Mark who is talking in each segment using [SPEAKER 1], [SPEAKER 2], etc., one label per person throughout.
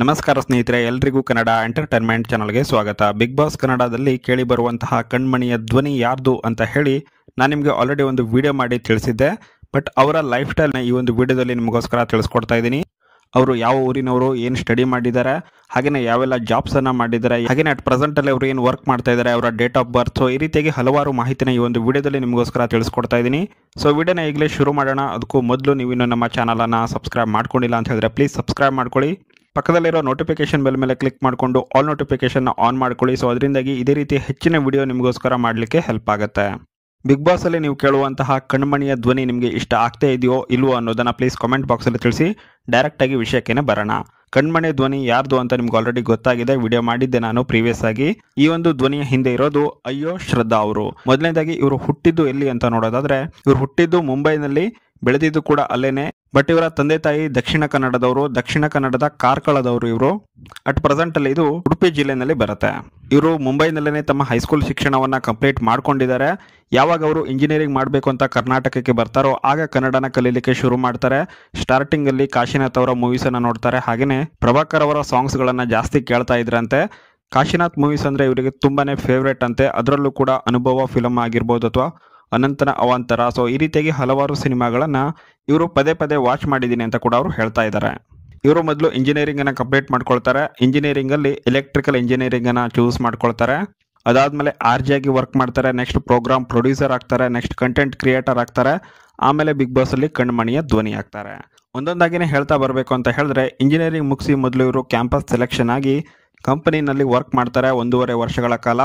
[SPEAKER 1] ನಮಸ್ಕಾರ ಸ್ನೇಹಿತರೆ ಎಲ್ರಿಗೂ ಕನ್ನಡ ಎಂಟರ್ಟೈನ್ಮೆಂಟ್ ಚಾನಲ್ಗೆ ಸ್ವಾಗತ ಬಿಗ್ ಬಾಸ್ ಕನ್ನಡದಲ್ಲಿ ಕೇಳಿ ಬರುವಂತಹ ಕಣ್ಮಣಿಯ ಧ್ವನಿ ಯಾರ್ದು ಅಂತ ಹೇಳಿ ನಾನು ನಿಮಗೆ ಆಲ್ರೆಡಿ ಒಂದು ವಿಡಿಯೋ ಮಾಡಿ ತಿಳಿಸಿದ್ದೆ ಬಟ್ ಅವರ ಲೈಫ್ ಸ್ಟೈಲ್ನ ಈ ಒಂದು ವಿಡಿಯೋದಲ್ಲಿ ನಿಮಗೋಸ್ಕರ ತಿಳಿಸ್ಕೊಡ್ತಾ ಇದ್ದೀನಿ ಅವರು ಯಾವ ಊರಿನವರು ಏನು ಸ್ಟಡಿ ಮಾಡಿದ್ದಾರೆ ಹಾಗೆಯೇ ಯಾವೆಲ್ಲ ಜಾಬ್ಸನ್ನು ಮಾಡಿದ್ದಾರೆ ಹಾಗೆಯೇ ಅಟ್ ಅಲ್ಲಿ ಅವರು ಏನು ವರ್ಕ್ ಮಾಡ್ತಾ ಇದ್ದಾರೆ ಅವರ ಡೇಟ್ ಆಫ್ ಬರ್ತ್ ಈ ರೀತಿಯಾಗಿ ಹಲವಾರು ಮಾಹಿತಿನ ಈ ಒಂದು ವಿಡಿಯೋದಲ್ಲಿ ನಿಮಗೋಸ್ಕರ ತಿಳಿಸ್ಕೊಡ್ತಾ ಇದ್ದೀನಿ ಸೊ ವಿಡಿಯೋನ ಈಗಲೇ ಶುರು ಮಾಡೋಣ ಅದಕ್ಕೂ ಮೊದಲು ನೀವು ನಮ್ಮ ಚಾನಲನ್ನು ಸಬ್ಸ್ಕ್ರೈಬ್ ಮಾಡ್ಕೊಂಡಿಲ್ಲ ಅಂತ ಹೇಳಿದ್ರೆ ಪ್ಲೀಸ್ ಸಬ್ಸ್ಕ್ರೈಬ್ ಮಾಡ್ಕೊಳ್ಳಿ ಪಕ್ಕದಲ್ಲಿರೋ ನೋಟಿಫಿಕೇಶನ್ ಬೆಲ್ ಮೇಲೆ ಕ್ಲಿಕ್ ಮಾಡಿಕೊಂಡು ಆಲ್ ನೋಟಿಫಿಕೇಶನ್ನ ಆನ್ ಮಾಡ್ಕೊಳ್ಳಿ ಸೊ ಅದರಿಂದಾಗಿ ಇದೇ ರೀತಿ ಹೆಚ್ಚಿನ ವಿಡಿಯೋ ನಿಮಗೋಸ್ಕರ ಮಾಡಲಿಕ್ಕೆ ಹೆಲ್ಪ್ ಆಗುತ್ತೆ ಬಿಗ್ ಬಾಸಲ್ಲಿ ನೀವು ಕೇಳುವಂತಹ ಕಣ್ಮಣಿಯ ಧ್ವನಿ ನಿಮಗೆ ಇಷ್ಟ ಆಗ್ತಾ ಇದೆಯೋ ಇಲ್ವೋ ಅನ್ನೋದನ್ನು ಪ್ಲೀಸ್ ಕಮೆಂಟ್ ಬಾಕ್ಸಲ್ಲಿ ತಿಳಿಸಿ ಡೈರೆಕ್ಟಾಗಿ ವಿಷಯಕ್ಕೇನೆ ಬರೋಣ ಕಣ್ಮಣೆ ಧ್ವನಿ ಯಾರ್ದು ಅಂತ ನಿಮ್ಗೆ ಆಲ್ರೆಡಿ ಗೊತ್ತಾಗಿದೆ ವಿಡಿಯೋ ಮಾಡಿದ್ದೆ ನಾನು ಪ್ರೀವಿಯಸ್ ಆಗಿ ಈ ಒಂದು ಧ್ವನಿಯ ಹಿಂದೆ ಇರೋದು ಅಯ್ಯೋ ಶ್ರದ್ಧಾ ಅವರು ಮೊದಲನೇದಾಗಿ ಇವರು ಹುಟ್ಟಿದ್ದು ಎಲ್ಲಿ ಅಂತ ನೋಡೋದಾದ್ರೆ ಇವರು ಹುಟ್ಟಿದ್ದು ಮುಂಬೈನಲ್ಲಿ ಬೆಳೆದಿದ್ದು ಕೂಡ ಅಲ್ಲೇನೆ ಬಟ್ ಇವರ ತಂದೆ ತಾಯಿ ದಕ್ಷಿಣ ಕನ್ನಡದವರು ದಕ್ಷಿಣ ಕನ್ನಡದ ಕಾರ್ಕಳದವರು ಇವರು ಅಟ್ ಪ್ರೆಸೆಂಟ್ ಅಲ್ಲಿ ಇದು ಉಡುಪಿ ಜಿಲ್ಲೆನಲ್ಲಿ ಬರುತ್ತೆ ಇವರು ಮುಂಬೈನಲ್ಲೇ ತಮ್ಮ ಹೈಸ್ಕೂಲ್ ಶಿಕ್ಷಣವನ್ನ ಕಂಪ್ಲೀಟ್ ಮಾಡ್ಕೊಂಡಿದ್ದಾರೆ ಯಾವಾಗ ಅವರು ಇಂಜಿನಿಯರಿಂಗ್ ಮಾಡಬೇಕು ಅಂತ ಕರ್ನಾಟಕಕ್ಕೆ ಬರ್ತಾರೋ ಆಗ ಕನ್ನಡನ ಕಲೀಲಿಕ್ಕೆ ಶುರು ಮಾಡ್ತಾರೆ ಸ್ಟಾರ್ಟಿಂಗ್ ಅಲ್ಲಿ ಕಾಶಿನಾಥ್ ಅವರ ಮೂವೀಸ್ ಅನ್ನ ನೋಡ್ತಾರೆ ಹಾಗೇನೆ ಪ್ರಭಾಕರ್ ಅವರ ಸಾಂಗ್ಸ್ ಗಳನ್ನ ಜಾಸ್ತಿ ಕೇಳ್ತಾ ಇದ್ರಂತೆ ಕಾಶಿನಾಥ್ ಮೂವೀಸ್ ಅಂದ್ರೆ ಇವರಿಗೆ ತುಂಬಾನೇ ಫೇವ್ರೇಟ್ ಅಂತೆ ಅದರಲ್ಲೂ ಕೂಡ ಅನುಭವ ಫಿಲಮ್ ಆಗಿರ್ಬೋದು ಅಥವಾ ಅನಂತನ ಅವಾಂತರ ಸೊ ಈ ರೀತಿಯಾಗಿ ಹಲವಾರು ಸಿನಿಮಾಗಳನ್ನು ಇವರು ಪದೇ ಪದೇ ವಾಚ್ ಮಾಡಿದ್ದೀನಿ ಅಂತ ಕೂಡ ಅವರು ಹೇಳ್ತಾ ಇದ್ದಾರೆ ಇವರು ಮೊದಲು ಇಂಜಿನಿಯರಿಂಗ್ ಅನ್ನ ಕಂಪ್ಲೀಟ್ ಮಾಡ್ಕೊಳ್ತಾರೆ ಇಂಜಿನಿಯರಿಂಗ್ ಅಲ್ಲಿ ಎಲೆಕ್ಟ್ರಿಕಲ್ ಇಂಜಿನಿಯರಿಂಗ್ ಅನ್ನ ಚೂಸ್ ಮಾಡ್ಕೊಳ್ತಾರೆ ಅದಾದ್ಮೇಲೆ ಆರ್ ಜಿ ಆಗಿ ವರ್ಕ್ ಮಾಡ್ತಾರೆ ನೆಕ್ಸ್ಟ್ ಪ್ರೋಗ್ರಾಮ್ ಪ್ರೊಡ್ಯೂಸರ್ ಆಗ್ತಾರೆ ನೆಕ್ಸ್ಟ್ ಕಂಟೆಂಟ್ ಕ್ರಿಯೇಟರ್ ಆಗ್ತಾರೆ ಆಮೇಲೆ ಬಿಗ್ ಬಾಸ್ ಅಲ್ಲಿ ಕಣ್ಮಣಿಯ ಧ್ವನಿ ಆಗ್ತಾರೆ ಒಂದೊಂದಾಗಿನೇ ಹೇಳ್ತಾ ಬರಬೇಕು ಅಂತ ಹೇಳಿದ್ರೆ ಇಂಜಿನಿಯರಿಂಗ್ ಮುಗಿಸಿ ಮೊದಲು ಇವರು ಕ್ಯಾಂಪಸ್ ಸೆಲೆಕ್ಷನ್ ಆಗಿ ಕಂಪನಿನಲ್ಲಿ ವರ್ಕ್ ಮಾಡ್ತಾರೆ ಒಂದೂವರೆ ವರ್ಷಗಳ ಕಾಲ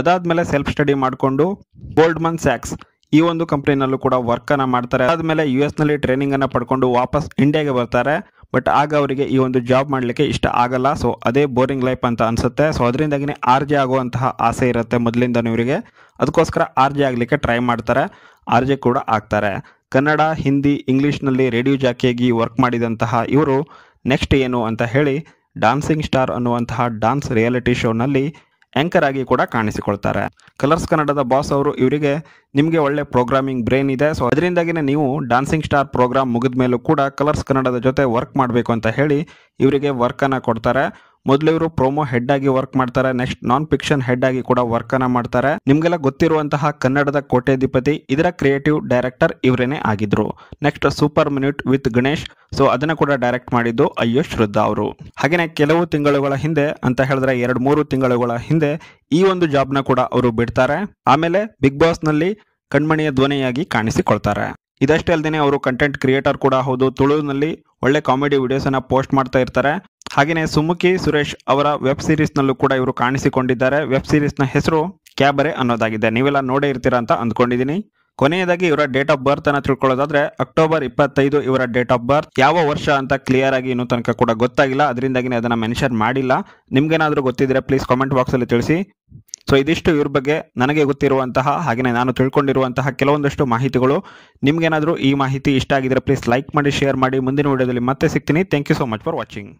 [SPEAKER 1] ಅದಾದ್ಮೇಲೆ ಸೆಲ್ಫ್ ಸ್ಟಡಿ ಮಾಡಿಕೊಂಡು ಗೋಲ್ಡ್ ಮನ್ ಸ್ಯಾಕ್ಸ್ ಈ ಒಂದು ಕಂಪ್ನಿನಲ್ಲೂ ಕೂಡ ವರ್ಕನ್ನು ಮಾಡ್ತಾರೆ ಅದಾದಮೇಲೆ ಯು ಎಸ್ನಲ್ಲಿ ಟ್ರೈನಿಂಗನ್ನು ಪಡ್ಕೊಂಡು ವಾಪಸ್ ಇಂಡಿಯಾಗೆ ಬರ್ತಾರೆ ಬಟ್ ಆಗ ಅವರಿಗೆ ಈ ಒಂದು ಜಾಬ್ ಮಾಡಲಿಕ್ಕೆ ಇಷ್ಟ ಆಗಲ್ಲ ಸೊ ಅದೇ ಬೋರಿಂಗ್ ಲೈಫ್ ಅಂತ ಅನಿಸುತ್ತೆ ಸೊ ಅದರಿಂದಾಗಿನೇ ಆರ್ ಜೆ ಆಗುವಂತಹ ಆಸೆ ಇರುತ್ತೆ ಮೊದಲಿಂದ ಇವರಿಗೆ ಅದಕ್ಕೋಸ್ಕರ ಆರ್ ಜೆ ಆಗಲಿಕ್ಕೆ ಟ್ರೈ ಮಾಡ್ತಾರೆ ಆರ್ ಜೆ ಕೂಡ ಆಗ್ತಾರೆ ಕನ್ನಡ ಹಿಂದಿ ಇಂಗ್ಲೀಷ್ನಲ್ಲಿ ರೇಡಿಯೋ ಜಾಕಿಯಾಗಿ ವರ್ಕ್ ಮಾಡಿದಂತಹ ಇವರು ನೆಕ್ಸ್ಟ್ ಏನು ಅಂತ ಹೇಳಿ ಡಾನ್ಸಿಂಗ್ ಸ್ಟಾರ್ ಅನ್ನುವಂತಹ ಡಾನ್ಸ್ ರಿಯಾಲಿಟಿ ಶೋನಲ್ಲಿ ಆಂಕರ್ ಆಗಿ ಕೂಡ ಕಾಣಿಸಿಕೊಳ್ತಾರೆ ಕಲರ್ಸ್ ಕನ್ನಡದ ಬಾಸ್ ಅವರು ಇವರಿಗೆ ನಿಮಗೆ ಒಳ್ಳೆ ಪ್ರೋಗ್ರಾಮಿಂಗ್ ಬ್ರೈನ್ ಇದೆ ಸೊ ಅದರಿಂದಾಗಿನೇ ನೀವು ಡಾನ್ಸಿಂಗ್ ಸ್ಟಾರ್ ಪ್ರೋಗ್ರಾಮ್ ಮುಗಿದ ಮೇಲೂ ಕೂಡ ಕಲರ್ಸ್ ಕನ್ನಡದ ಜೊತೆ ವರ್ಕ್ ಮಾಡಬೇಕು ಅಂತ ಹೇಳಿ ಇವರಿಗೆ ವರ್ಕನ್ನು ಕೊಡ್ತಾರೆ ಮೊದಲು ಇವರು ಪ್ರೊಮೋ ಹೆಡ್ ಆಗಿ ವರ್ಕ್ ಮಾಡ್ತಾರೆ ನೆಕ್ಸ್ಟ್ ನಾನ್ ಫಿಕ್ಷನ್ ಹೆಡ್ ಆಗಿ ಕೂಡ ವರ್ಕ್ ಅನ್ನ ಮಾಡ್ತಾರೆ ನಿಮ್ಗೆಲ್ಲ ಗೊತ್ತಿರುವಂತಹ ಕನ್ನಡದ ಕೋಟ್ಯಾಧಿಪತಿ ಇದರ ಕ್ರಿಯೇಟಿವ್ ಡೈರೆಕ್ಟರ್ ಇವರೇನೆ ಆಗಿದ್ರು next super minute with Ganesh so ಅದನ್ನ ಕೂಡ ಡೈರೆಕ್ಟ್ ಮಾಡಿದ್ದು ಅಯ್ಯೋ ಶ್ರದ್ಧಾ ಅವರು ಹಾಗೇನೆ ಕೆಲವು ತಿಂಗಳುಗಳ ಹಿಂದೆ ಅಂತ ಹೇಳಿದ್ರೆ ಎರಡ್ ಮೂರು ತಿಂಗಳುಗಳ ಹಿಂದೆ ಈ ಒಂದು ಜಾಬ್ ನ ಕೂಡ ಅವರು ಬಿಡ್ತಾರೆ ಆಮೇಲೆ ಬಿಗ್ ಬಾಸ್ ನಲ್ಲಿ ಕಣ್ಮಣಿಯ ಧ್ವನಿಯಾಗಿ ಕಾಣಿಸಿಕೊಳ್ತಾರೆ ಇದಷ್ಟೇ ಅಲ್ಲದೆ ಅವರು ಕಂಟೆಂಟ್ ಕ್ರಿಯೇಟರ್ ಕೂಡ ಹೌದು ತುಳುನಲ್ಲಿ ಒಳ್ಳೆ ಕಾಮಿಡಿ ವಿಡಿಯೋಸ್ ಅನ್ನ ಪೋಸ್ಟ್ ಮಾಡ್ತಾ ಇರ್ತಾರೆ ಹಾಗೆಯೇ ಸುಮುಖಿ ಸುರೇಶ್ ಅವರ ವೆಬ್ ಸೀರೀಸ್ನಲ್ಲೂ ಕೂಡ ಇವರು ಕಾಣಿಸಿಕೊಂಡಿದ್ದಾರೆ ವೆಬ್ ಸೀರೀಸ್ನ ಹೆಸರು ಕ್ಯಾಬರೆ ಅನ್ನೋದಾಗಿದೆ ನೀವೆಲ್ಲ ನೋಡೇ ಇರ್ತೀರಾ ಅಂತ ಅಂದ್ಕೊಂಡಿದ್ದೀನಿ ಕೊನೆಯದಾಗಿ ಇವರ ಡೇಟ್ ಆಫ್ ಬರ್ತ್ ಅನ್ನ ತಿಳ್ಕೊಳ್ಳೋದಾದ್ರೆ ಅಕ್ಟೋಬರ್ ಇಪ್ಪತ್ತೈದು ಇವರ ಡೇಟ್ ಆಫ್ ಬರ್ತ್ ಯಾವ ವರ್ಷ ಅಂತ ಕ್ಲಿಯರ್ ಆಗಿ ಇನ್ನೂ ತನಕ ಕೂಡ ಗೊತ್ತಾಗಿಲ್ಲ ಅದರಿಂದಾಗಿ ಅದನ್ನ ಮೆನ್ಷನ್ ಮಾಡಿಲ್ಲ ನಿಮ್ಗೇನಾದ್ರೂ ಗೊತ್ತಿದ್ರೆ ಪ್ಲೀಸ್ ಕಾಮೆಂಟ್ ಬಾಕ್ಸ್ ಅಲ್ಲಿ ತಿಳಿಸಿ ಸೊ ಇದಿಷ್ಟು ಇವ್ರ ಬಗ್ಗೆ ನನಗೆ ಗೊತ್ತಿರುವಂತಹ ಹಾಗೆಯೇ ನಾನು ತಿಳ್ಕೊಂಡಿರುವಂತಹ ಕೆಲವೊಂದಷ್ಟು ಮಾಹಿತಿಗಳು ನಿಮ್ಗೇನಾದರೂ ಈ ಮಾಹಿತಿ ಇಷ್ಟ ಆಗಿದ್ರೆ ಪ್ಲೀಸ್ ಲೈಕ್ ಮಾಡಿ ಶೇರ್ ಮಾಡಿ ಮುಂದಿನ ವಿಡಿಯೋದಲ್ಲಿ ಮತ್ತೆ ಸಿಗ್ತೀನಿ thank you so much for watching